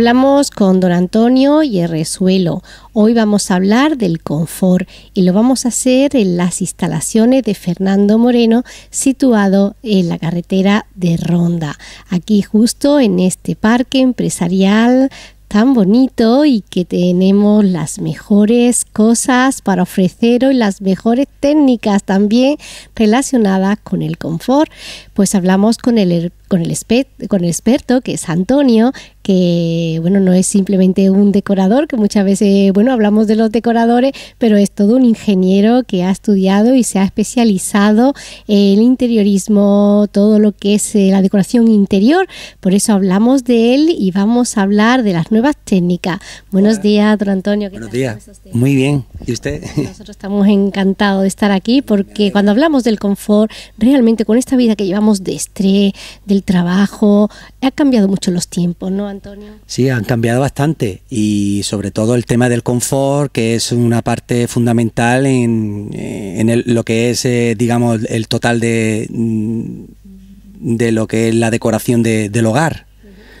Hablamos con don Antonio y resuelo Hoy vamos a hablar del confort y lo vamos a hacer en las instalaciones de Fernando Moreno, situado en la carretera de Ronda. Aquí justo en este parque empresarial tan bonito y que tenemos las mejores cosas para ofrecer hoy las mejores técnicas también relacionadas con el confort. Pues hablamos con el, er, con el, con el experto que es Antonio, que bueno, no es simplemente un decorador, que muchas veces, bueno, hablamos de los decoradores, pero es todo un ingeniero que ha estudiado y se ha especializado en el interiorismo, todo lo que es eh, la decoración interior. Por eso hablamos de él y vamos a hablar de las nuevas técnicas. Buenos días, don Antonio. Buenos días. Muy bien. ¿Y usted? Nosotros estamos encantados de estar aquí porque cuando hablamos del confort, realmente con esta vida que llevamos de estrés, del trabajo, ha cambiado mucho los tiempos, ¿no? Antonio? Sí, han cambiado bastante y sobre todo el tema del confort, que es una parte fundamental en, eh, lo que es, eh, digamos, el total de, mm, de lo que es la decoración del hogar.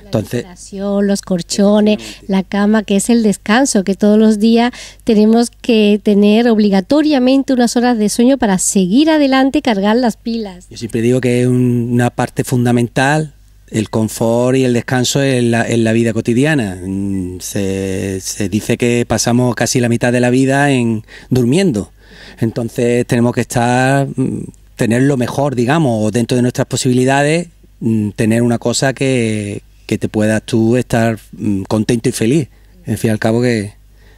Entonces, los corchones, la cama, que es el descanso, que todos los días tenemos que tener obligatoriamente unas horas de sueño para seguir adelante y cargar las pilas. Yo siempre digo que es una parte fundamental el confort y el descanso en la, en la vida cotidiana. Se, se, dice que pasamos casi la mitad de la vida en durmiendo. Entonces tenemos que estar, mm, tener lo mejor, digamos, o dentro de nuestras posibilidades, mm, tener una cosa que, te puedas tú estar mm, contento y feliz. En fin al cabo que,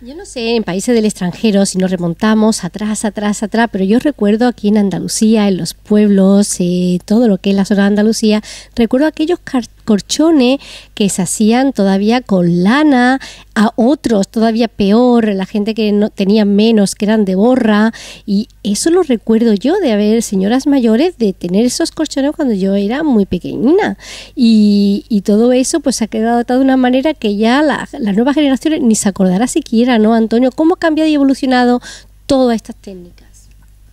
yo no sé, en países del extranjero, si nos remontamos atrás, atrás, atrás, pero yo recuerdo aquí en Andalucía, en los pueblos, eh, todo lo que es la zona de Andalucía, recuerdo aquellos carteles corchones que se hacían todavía con lana, a otros todavía peor, la gente que no tenía menos, que eran de borra, y eso lo recuerdo yo de haber señoras mayores de tener esos colchones cuando yo era muy pequeñina. Y, y todo eso pues ha quedado de una manera que ya las nuevas generaciones ni se acordará siquiera, ¿no, Antonio? ¿Cómo ha cambiado y evolucionado todas estas técnicas?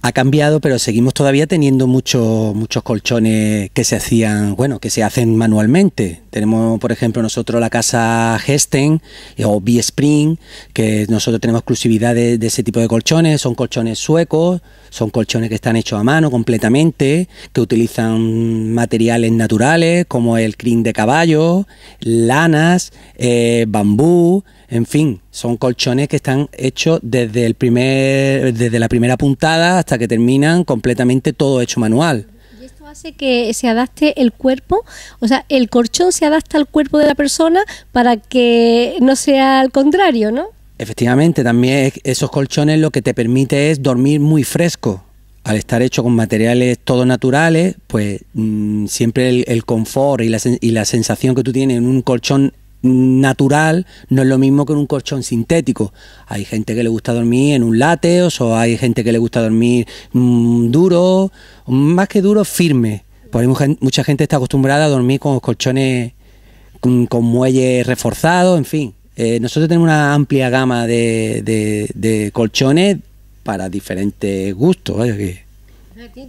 ha cambiado, pero seguimos todavía teniendo muchos muchos colchones que se hacían, bueno, que se hacen manualmente. Tenemos, por ejemplo, nosotros la casa Gesten eh, o B-Spring, que nosotros tenemos exclusividad de, ese tipo de colchones. Son colchones suecos, son colchones que están hechos a mano completamente, que utilizan materiales naturales como el crin de caballo, lanas, eh, bambú. En fin, son colchones que están hechos desde el primer, desde la primera puntada hasta que terminan completamente todo hecho manual esto ¿Y hace que se adapte el cuerpo, o sea, el colchón se adapta al cuerpo de la persona para que no sea al contrario, ¿no? Efectivamente, también esos colchones lo que te permite es dormir muy fresco. Al estar hecho con materiales todos naturales, pues mm, siempre el, confort y la, y la sensación que tú tienes en un colchón natural no es lo mismo que un colchón sintético. Hay gente que le gusta dormir en un látex o hay gente que le gusta dormir mm, duro, más que duro, firme. Por mucha, gente está acostumbrada a dormir con colchones con, muelles reforzados, en fin. Eh, nosotros tenemos una amplia gama de, de, colchones para diferentes gustos.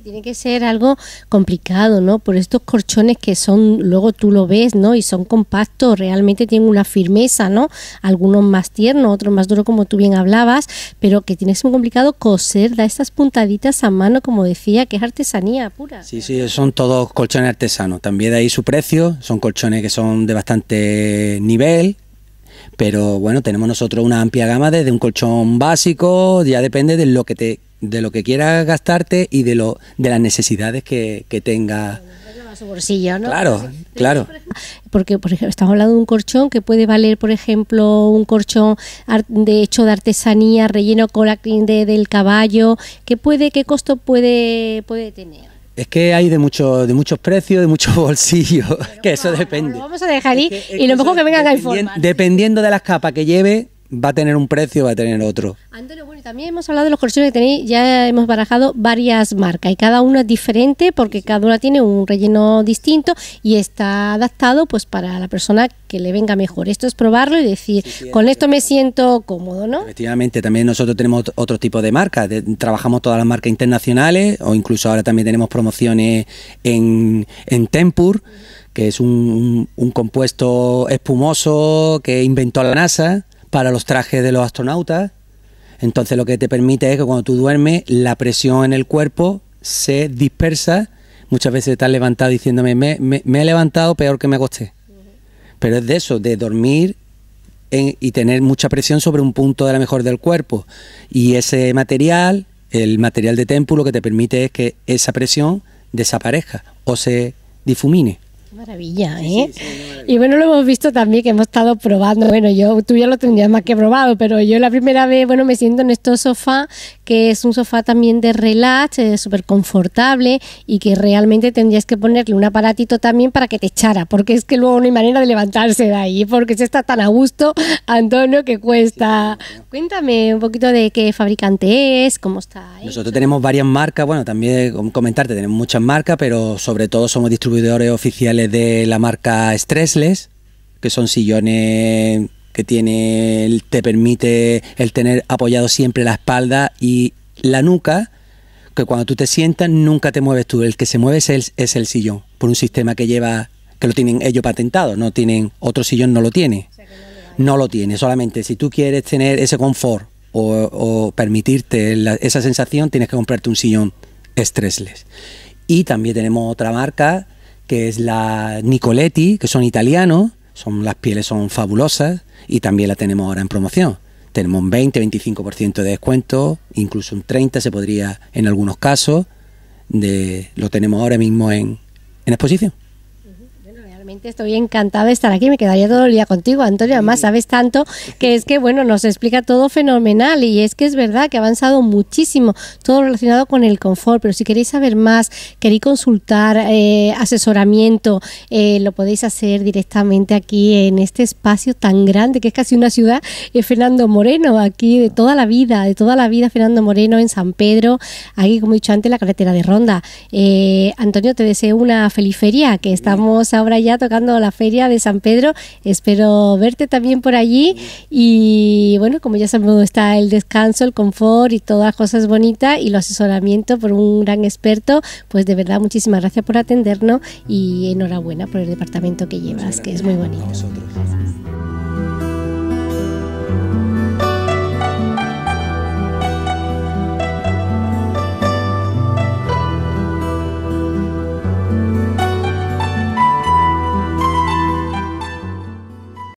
Tiene que ser algo complicado, ¿no? Por estos colchones que son, luego tú lo ves, ¿no? Y son compactos, realmente tienen una firmeza, ¿no? Algunos más tiernos, otros más duros, como tú bien hablabas, pero que tiene que ser complicado coser, da estas puntaditas a mano, como decía, que es artesanía pura. Sí, sí, son todos colchones artesanos. También de ahí su precio, son colchones que son de bastante nivel, pero bueno, tenemos nosotros una amplia gama desde un colchón básico, ya depende de lo que te de lo que quieras gastarte y de lo de las necesidades que, que tenga Claro, claro. porque, por ejemplo, estamos hablando de un colchón que puede valer, por ejemplo, un colchón de hecho de artesanía, relleno con del caballo, ¿qué puede, qué costo puede, puede tener? Es que hay de, muchos de muchos precios, de muchos bolsillos, que eso depende. vamos a dejar ahí y lo mejor que vengan a Dependiendo de las capas que lleve, va a tener un precio, va a tener otro. Antonio, bueno, también hemos hablado de los colchones que tenéis, ya hemos barajado varias marcas y cada una es diferente porque cada una tiene un relleno distinto y está adaptado pues para la persona que le venga mejor. Esto es probarlo y decir, con esto me siento cómodo, ¿no? Efectivamente, también nosotros tenemos otro tipo de marcas, trabajamos todas las marcas internacionales o incluso ahora también tenemos promociones en, en Tempur, que es un compuesto espumoso que inventó la NASA para los trajes de los astronautas. Entonces lo que te permite es que cuando tú duermes la presión en el cuerpo se dispersa. Muchas veces estás levantado diciéndome, me, he levantado peor que me acosté. Pero es de eso, de dormir y tener mucha presión sobre un punto de la mejor del cuerpo. Y ese material, el material de Tempu, lo que te permite es que esa presión desaparezca o se difumine. Maravilla, ¿eh? Y bueno, lo hemos visto también que hemos estado probando. Bueno, yo, tú ya lo tendrías más que probado, pero yo la primera vez, bueno, me siento en estos sofá, que es un sofá también de relax, súper confortable y que realmente tendrías que ponerle un aparatito también para que te echara, porque es que luego no hay manera de levantarse de ahí, porque se está tan a gusto, Antonio, que cuesta. Cuéntame un poquito de qué fabricante es, cómo está. Nosotros tenemos varias marcas, bueno, también eh, comentarte, tenemos muchas marcas, pero sobre todo somos distribuidores oficiales de la marca Stress que son sillones que tiene, te permite el tener apoyado siempre la espalda y la nuca, que cuando tú te sientas nunca te mueves tú, el que se mueve es el, sillón, por un sistema que lleva, que lo tienen ellos patentado, no tienen, otro sillón no lo tiene. no, lo tiene, solamente si tú quieres tener ese confort o, permitirte esa sensación, tienes que comprarte un sillón stressless. Y también tenemos otra marca que es la Nicoletti, que son italianos, son, las pieles son fabulosas y también la tenemos ahora en promoción. Tenemos un 20-25% de descuento, incluso un 30% se podría en algunos casos. De, lo tenemos ahora mismo en exposición estoy encantada de estar aquí, me quedaría todo el día contigo, Antonio. Además, sabes tanto que es que, bueno, nos explica todo fenomenal y es que es verdad que ha avanzado muchísimo, todo relacionado con el confort. Pero si queréis saber más, queréis consultar eh, asesoramiento, eh, lo podéis hacer directamente aquí en este espacio tan grande que es casi una ciudad. es eh, Fernando Moreno, aquí de toda la vida, de toda la vida, Fernando Moreno en San Pedro, aquí, como he dicho antes, la carretera de Ronda. Antonio, te deseo una feliz feria, que estamos ahora ya tocando la Feria de San Pedro. Espero verte también por allí. Y bueno, como ya sabemos, está el descanso, el confort y todas cosas bonitas y lo asesoramiento por un gran experto. Pues de verdad, muchísimas gracias por atendernos y enhorabuena por el departamento que llevas, que es muy bonito.